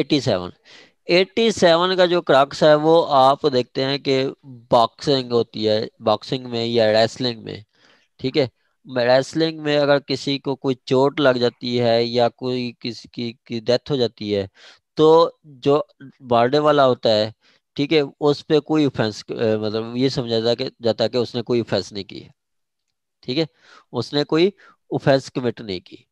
eighty seven seven का जो crux है वो आप देखते हैं कि बॉक्सिंग होती है बॉक्सिंग में या रेसलिंग में ठीक है रेसलिंग में अगर किसी को कोई चोट लग जाती है या कोई किसी की, की डेथ हो जाती है तो जो बाड़े वाला होता है ठीक है उस पर कोई ऑफेंस मतलब ये समझा जाता जाता कि उसने कोई ऑफेंस नहीं की ठीक है उसने कोई ऑफेंस कमिट नहीं की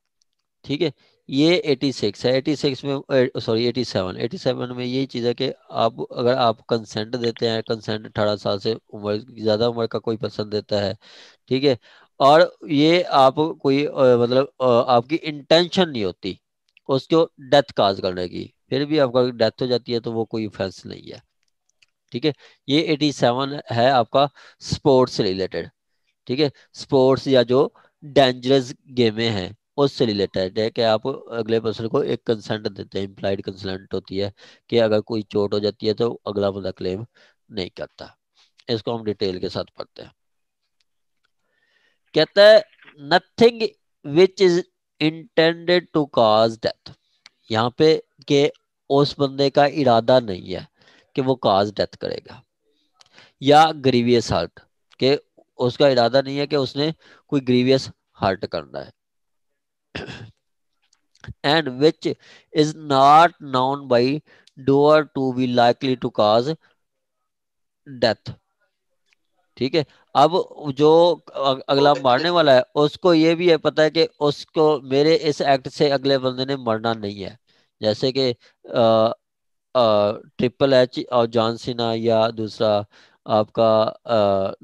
ठीक है ये 86 है 86 में सॉरी 87 87 में यही चीज़ है कि आप अगर आप कंसेंट देते हैं कंसेंट अठारह साल से उम्र ज़्यादा उम्र का कोई पर्सन देता है ठीक है और ये आप कोई मतलब आपकी इंटेंशन नहीं होती उसको डेथ काज करने की फिर भी आपका डेथ हो जाती है तो वो कोई ऑफेंस नहीं है ठीक है ये 87 है आपका स्पोर्ट्स रिलेटेड ठीक है स्पोर्ट्स या जो डेंजरस गेमें हैं उससे रिलेटेड है कि आप अगले पर्सन को एक कंसेंट देते हैं इम्प्लाइड कंसेंट होती है कि अगर कोई चोट हो जाती है तो अगला बंदा क्लेम नहीं करता इसको हम डिटेल के साथ पढ़ते हैं कहता है nothing which is intended to cause death यहाँ पे के उस बंदे का इरादा नहीं है कि वो काज डेथ करेगा या ग्रीवियस हार्ट के उसका इरादा नहीं है कि उसने कोई ग्रीवियस हार्ट करना है and which is not known by doer to be likely to cause death ठीक है अब जो अगला मारने वाला है उसको ये भी है पता है कि उसको मेरे इस एक्ट से अगले बंदे ने मरना नहीं है जैसे कि ट्रिपल एच और जॉन सिना या दूसरा आपका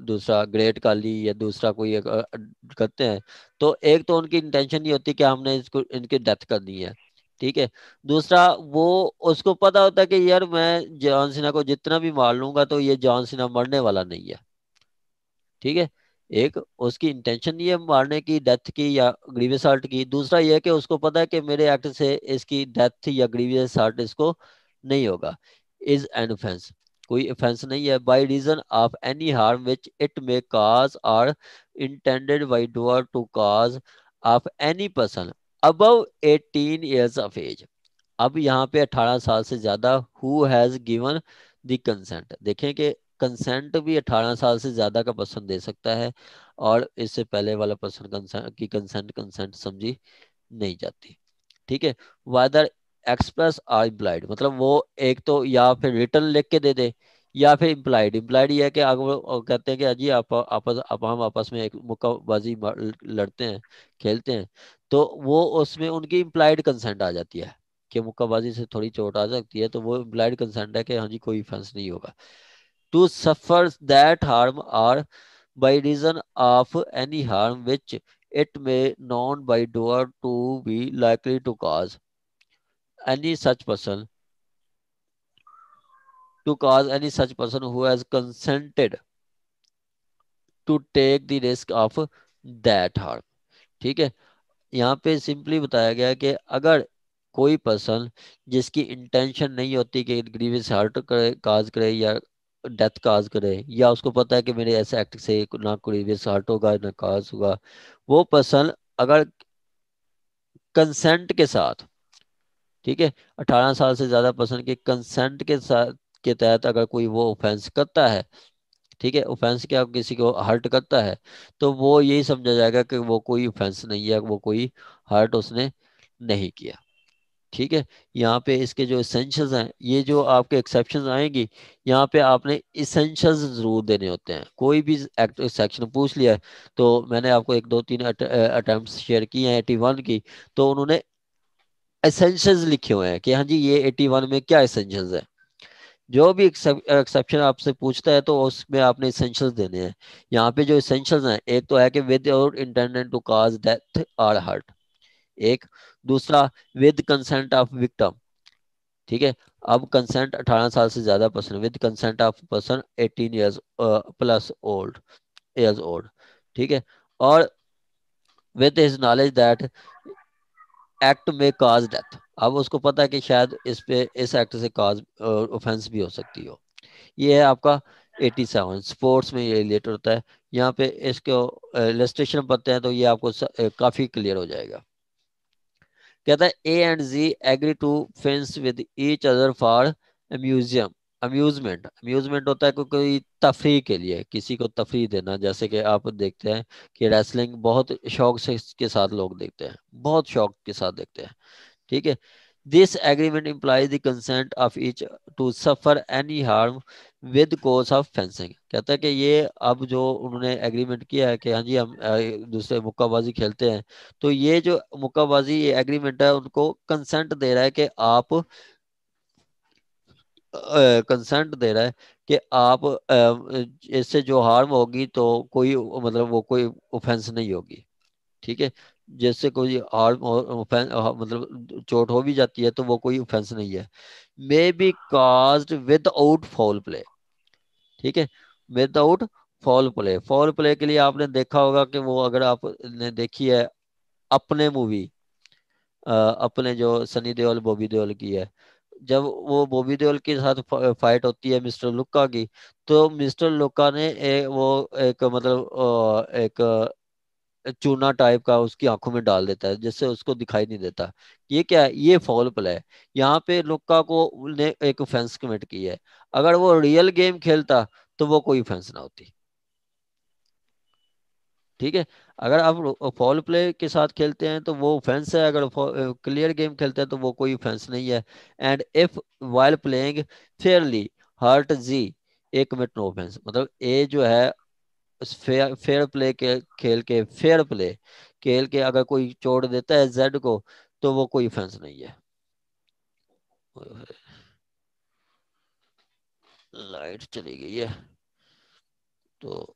दूसरा ग्रेट काली या दूसरा कोई करते हैं तो एक तो उनकी इंटेंशन ये होती कि हमने इसको इनकी डेथ करनी है ठीक है दूसरा वो उसको पता होता है कि यार मैं जॉन सिन्हा को जितना भी मार लूंगा तो ये जॉन सिन्हा मरने वाला नहीं है ठीक है एक उसकी इंटेंशन ये मारने की डेथ की या ग्रीवियस हार्ट की दूसरा ये कि उसको पता है कि मेरे एक्ट से इसकी डेथ या ग्रीवियस हार्ट इसको नहीं होगा इज एन ऑफेंस कोई ऑफेंस नहीं है by reason of any harm which it may cause or intended by doer to cause of any person above 18 years of age अब यहाँ पे 18 साल से ज्यादा who has given the consent देखें कि कंसेंट भी 18 साल से ज्यादा का पर्सन दे सकता है और इससे पहले वाला पर्सन की कंसेंट कंसेंट समझी नहीं जाती ठीक है वादर एक्सप्रेस प्लस इम्प्लाइड मतलब वो एक तो या फिर रिटर्न लिख के दे दे या फिर इम्प्लाइड इम्प्लाइड ये है कि अगर कहते हैं कि अजी आप आपस आप हम आपस में एक मुक्काबाजी लड़ते हैं खेलते हैं तो वो उसमें उनकी इम्प्लाइड कंसेंट आ जाती है कि मुक्काबाजी से थोड़ी चोट आ सकती है तो वो इम्प्लाइड कंसेंट है कि हाँ जी कोई फंस नहीं होगा to suffer that harm or by reason of any harm which it may known by doer to be likely to cause any such person to cause any such person who has consented to take the risk of that harm ठीक है यहाँ पे simply बताया गया कि अगर कोई person जिसकी इंटेंशन नहीं होती कि ग्रीवियस हार्ट करे काज करे या डेथ काज करे या उसको पता है कि मेरे ऐसे एक्ट से ना ग्रीवियस हार्ट होगा ना काज होगा वो पर्सन अगर कंसेंट के साथ ठीक है अठारह साल से ज़्यादा पर्सन के कंसेंट के साथ के तहत अगर कोई वो ऑफेंस करता है ठीक है ऑफेंस के आप किसी को हर्ट करता है तो वो यही समझा जाएगा कि वो कोई ऑफेंस नहीं है वो कोई हर्ट उसने नहीं किया ठीक है यहाँ पे इसके जो इसेंशल्स हैं ये जो आपके एक्सेप्शन आएंगी यहाँ पे आपने इसेंशल्स जरूर देने होते हैं कोई भी एक्ट सेक्शन पूछ लिया तो मैंने आपको एक दो तीन अटैम्प्ट शेयर किए हैं एटी की तो उन्होंने एसेंशियल लिखे हुए हैं कि हाँ जी ये 81 में क्या एसेंशियल है जो भी एक्सेप्शन आपसे पूछता है तो उसमें आपने इसेंशियल्स देने हैं यहाँ पे जो इसेंशियल्स हैं एक तो है कि विद और intended to cause death or hurt एक दूसरा विद कंसेंट ऑफ विक्टम ठीक है अब कंसेंट 18 साल से ज्यादा person with consent of person 18 years plus old years old ठीक है और with his knowledge that act may cause death अब उसको पता है कि शायद इस पे इस एक्ट से काज ऑफेंस भी हो सकती हो ये है आपका 87 स्पोर्ट्स में ये रिलेट होता है यहाँ पे इसको रजिस्ट्रेशन पढ़ते हैं तो ये आपको काफ़ी क्लियर हो जाएगा कहता है A and G agree to fence with each other for museum amusement amusement होता है को, कोई तफरी के लिए किसी को तफरी देना जैसे कि आप देखते हैं कि रेसलिंग बहुत शौक से के साथ लोग देखते हैं बहुत शौक के साथ देखते हैं ठीक है this agreement implies consent of each to suffer any harm with course of fencing कहता है कि ये अब जो उन्होंने एग्रीमेंट किया है कि हाँ जी हम दूसरे मुक्काबाजी खेलते हैं तो ये जो मुक्काबाजी एग्रीमेंट है उनको कंसेंट दे रहा है कि आप कंसेंट दे रहा है कि आप इससे जो हार्म होगी तो कोई मतलब वो कोई ऑफेंस नहीं होगी ठीक है जैसे कोई हार्म मतलब चोट हो भी जाती है तो वो कोई ऑफेंस नहीं है may be cause out foul play ठीक है without foul play foul play के लिए आपने देखा होगा कि वो अगर आपने देखी है अपने मूवी अपने जो सनी देओल बॉबी देओल की है जब वो बॉबी देओल के साथ फाइट होती है मिस्टर लुक्का की तो मिस्टर लुक्का ने ए, वो एक मतलब एक चूना टाइप का उसकी आंखों में डाल देता है जिससे उसको दिखाई नहीं देता ये क्या है ये फॉल प्ले है यहाँ पे लुक्का को ने एक ऑफेंस कमिट की है अगर वो रियल गेम खेलता तो वो कोई ऑफेंस ना होती ठीक है अगर आप फॉल प्ले के साथ खेलते हैं तो वो ऑफेंस है अगर क्लियर गेम खेलते हैं तो वो कोई ऑफेंस नहीं है and if while playing fairly hurt G एक मिनट नो ऑफेंस मतलब ए जो है फेयर प्ले के खेल के फेयर प्ले खेल के अगर कोई चोट देता है जेड को तो वो कोई ऑफेंस नहीं है लाइट चली गई है तो